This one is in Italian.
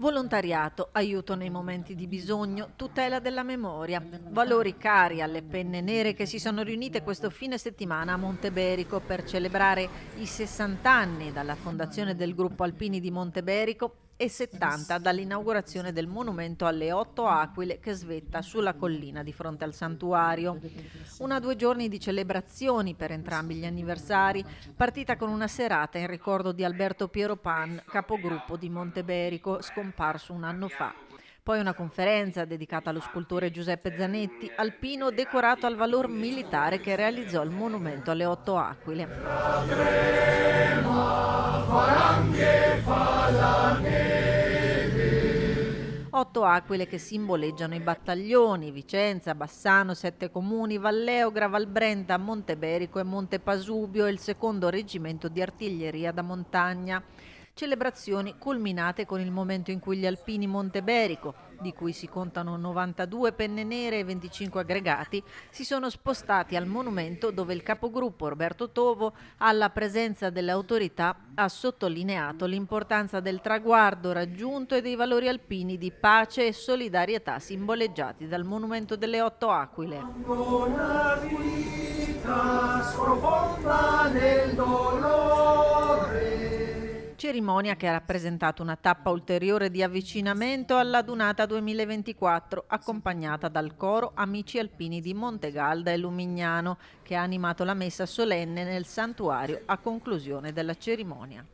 Volontariato, aiuto nei momenti di bisogno, tutela della memoria, valori cari alle penne nere che si sono riunite questo fine settimana a Monteberico per celebrare i 60 anni dalla fondazione del gruppo Alpini di Monteberico e 70 dall'inaugurazione del monumento alle otto aquile che svetta sulla collina di fronte al santuario. Una due giorni di celebrazioni per entrambi gli anniversari, partita con una serata in ricordo di Alberto Piero Pan, capogruppo di Monteberico, scomparso un anno fa. Poi una conferenza dedicata allo scultore Giuseppe Zanetti, alpino decorato al valor militare che realizzò il monumento alle otto aquile otto aquile che simboleggiano i battaglioni, Vicenza, Bassano, Sette Comuni, Valleo, Gravalbrenta, Monteberico e Monte Pasubio e il secondo reggimento di artiglieria da montagna. Celebrazioni culminate con il momento in cui gli alpini Monteberico, di cui si contano 92 penne nere e 25 aggregati, si sono spostati al monumento dove il capogruppo Roberto Tovo, alla presenza delle autorità, ha sottolineato l'importanza del traguardo raggiunto e dei valori alpini di pace e solidarietà simboleggiati dal monumento delle otto aquile. profonda nel dolore cerimonia che ha rappresentato una tappa ulteriore di avvicinamento alla Dunata 2024, accompagnata dal coro Amici Alpini di Montegalda e Lumignano, che ha animato la messa solenne nel santuario a conclusione della cerimonia.